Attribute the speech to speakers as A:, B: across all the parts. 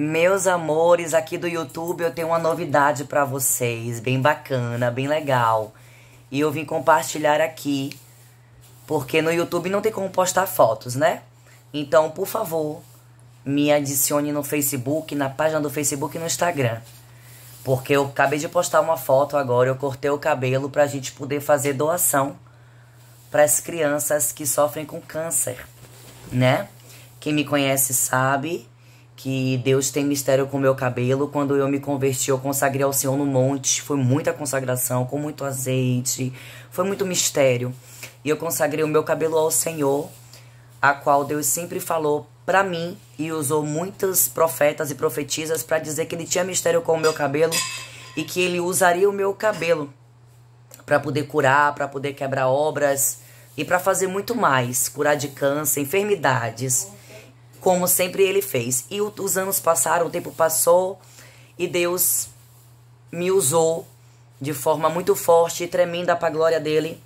A: Meus amores, aqui do YouTube eu tenho uma novidade para vocês, bem bacana, bem legal. E eu vim compartilhar aqui, porque no YouTube não tem como postar fotos, né? Então, por favor, me adicione no Facebook, na página do Facebook e no Instagram. Porque eu acabei de postar uma foto agora, eu cortei o cabelo pra gente poder fazer doação para crianças que sofrem com câncer, né? Quem me conhece sabe que Deus tem mistério com meu cabelo. Quando eu me converti, eu consagrei ao Senhor no monte. Foi muita consagração, com muito azeite, foi muito mistério. E eu consagrei o meu cabelo ao Senhor, a qual Deus sempre falou para mim e usou muitas profetas e profetisas para dizer que ele tinha mistério com o meu cabelo e que ele usaria o meu cabelo para poder curar, para poder quebrar obras e para fazer muito mais, curar de câncer, enfermidades como sempre ele fez. E os anos passaram, o tempo passou e Deus me usou de forma muito forte e tremenda para a glória dele,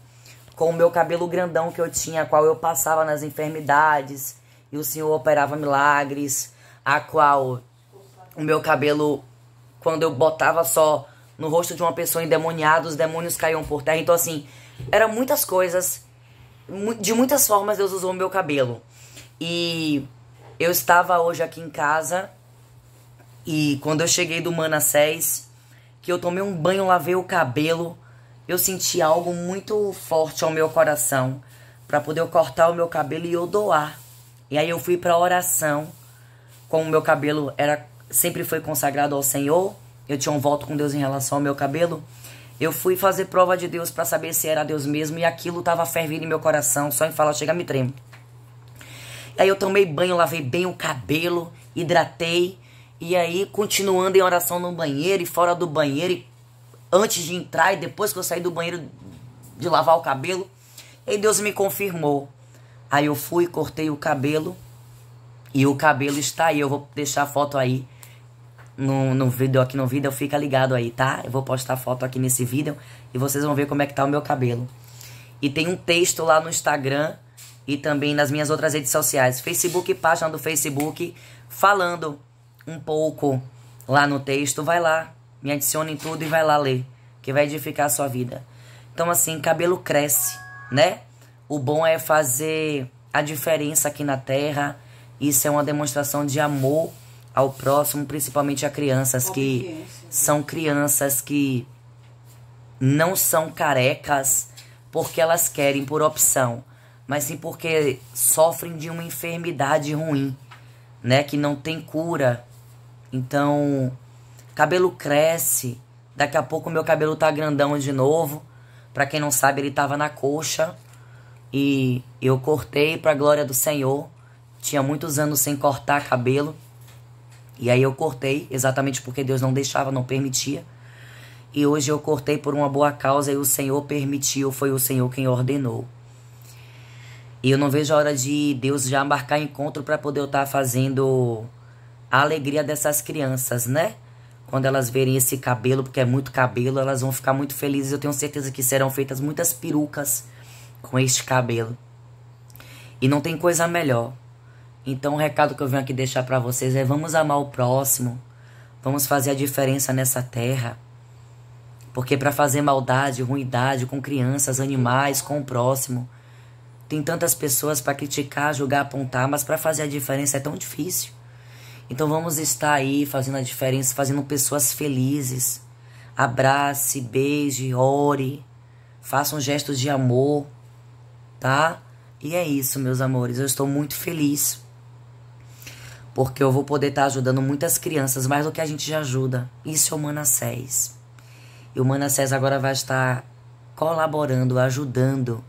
A: com o meu cabelo grandão que eu tinha, a qual eu passava nas enfermidades e o Senhor operava milagres, a qual o meu cabelo, quando eu botava só no rosto de uma pessoa endemoniada, os demônios caíam por terra. Então, assim, eram muitas coisas, de muitas formas Deus usou o meu cabelo. E eu estava hoje aqui em casa e quando eu cheguei do Manassés, que eu tomei um banho, lavei o cabelo, eu senti algo muito forte ao meu coração para poder cortar o meu cabelo e eu doar. E aí eu fui para oração, como meu cabelo era sempre foi consagrado ao Senhor, eu tinha um voto com Deus em relação ao meu cabelo. Eu fui fazer prova de Deus para saber se era Deus mesmo e aquilo estava fervendo em meu coração, só em falar chega me tremo. Aí eu tomei banho, lavei bem o cabelo, hidratei. E aí, continuando em oração no banheiro e fora do banheiro, e antes de entrar e depois que eu saí do banheiro de lavar o cabelo. E Deus me confirmou. Aí eu fui, cortei o cabelo. E o cabelo está aí. Eu vou deixar a foto aí no, no vídeo aqui no vídeo. Fica ligado aí, tá? Eu vou postar a foto aqui nesse vídeo. E vocês vão ver como é que tá o meu cabelo. E tem um texto lá no Instagram e também nas minhas outras redes sociais, Facebook, página do Facebook, falando um pouco lá no texto, vai lá, me adicione em tudo e vai lá ler, que vai edificar a sua vida. Então assim, cabelo cresce, né? O bom é fazer a diferença aqui na terra. Isso é uma demonstração de amor ao próximo, principalmente a crianças que são crianças que não são carecas porque elas querem por opção mas sim porque sofrem de uma enfermidade ruim, né, que não tem cura. Então, cabelo cresce, daqui a pouco meu cabelo tá grandão de novo. Para quem não sabe, ele tava na coxa e eu cortei para glória do Senhor. Tinha muitos anos sem cortar cabelo. E aí eu cortei, exatamente porque Deus não deixava, não permitia. E hoje eu cortei por uma boa causa e o Senhor permitiu, foi o Senhor quem ordenou. E eu não vejo a hora de Deus já marcar encontro para poder eu estar tá fazendo a alegria dessas crianças, né? Quando elas verem esse cabelo, porque é muito cabelo, elas vão ficar muito felizes. Eu tenho certeza que serão feitas muitas perucas com este cabelo. E não tem coisa melhor. Então, o recado que eu venho aqui deixar para vocês é: vamos amar o próximo, vamos fazer a diferença nessa terra. Porque para fazer maldade, ruindade com crianças, animais, com o próximo, tem tantas pessoas para criticar, julgar, apontar, mas para fazer a diferença é tão difícil. Então vamos estar aí fazendo a diferença, fazendo pessoas felizes. Abrace, beije, ore, faça um gesto de amor, tá? E é isso, meus amores. Eu estou muito feliz porque eu vou poder estar ajudando muitas crianças, mais do que a gente já ajuda. Isso é o Manassés. E o Manassés agora vai estar colaborando, ajudando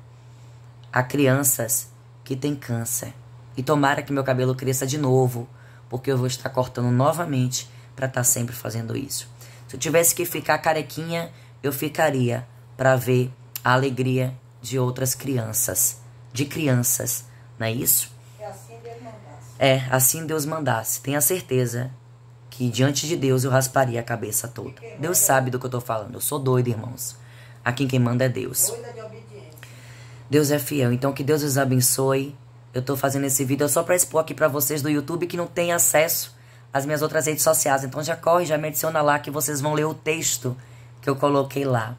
A: a crianças que têm câncer. E tomara que meu cabelo cresça de novo, porque eu vou estar cortando novamente para estar tá sempre fazendo isso. Se eu tivesse que ficar carequinha, eu ficaria para ver a alegria de outras crianças, de crianças, não é isso? É assim Deus mandasse. É, assim Deus mandasse. Tenha certeza que diante de Deus eu rasparia a cabeça toda. Deus sabe do que eu tô falando. Eu sou doido, irmãos. Aqui quem manda é Deus. Doida de obediência. Deus é fiel. Então que Deus os abençoe. Eu estou fazendo esse vídeo só para expor aqui para vocês do YouTube que não tem acesso às minhas outras redes sociais. Então já corre, já me adiciona lá que vocês vão ler o texto que eu coloquei lá.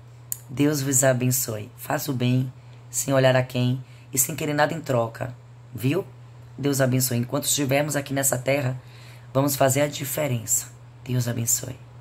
A: Deus vos abençoe. Faça o bem, sem olhar a quem e sem querer nada em troca. Viu? Deus abençoe. Enquanto estivermos aqui nessa terra, vamos fazer a diferença. Deus abençoe.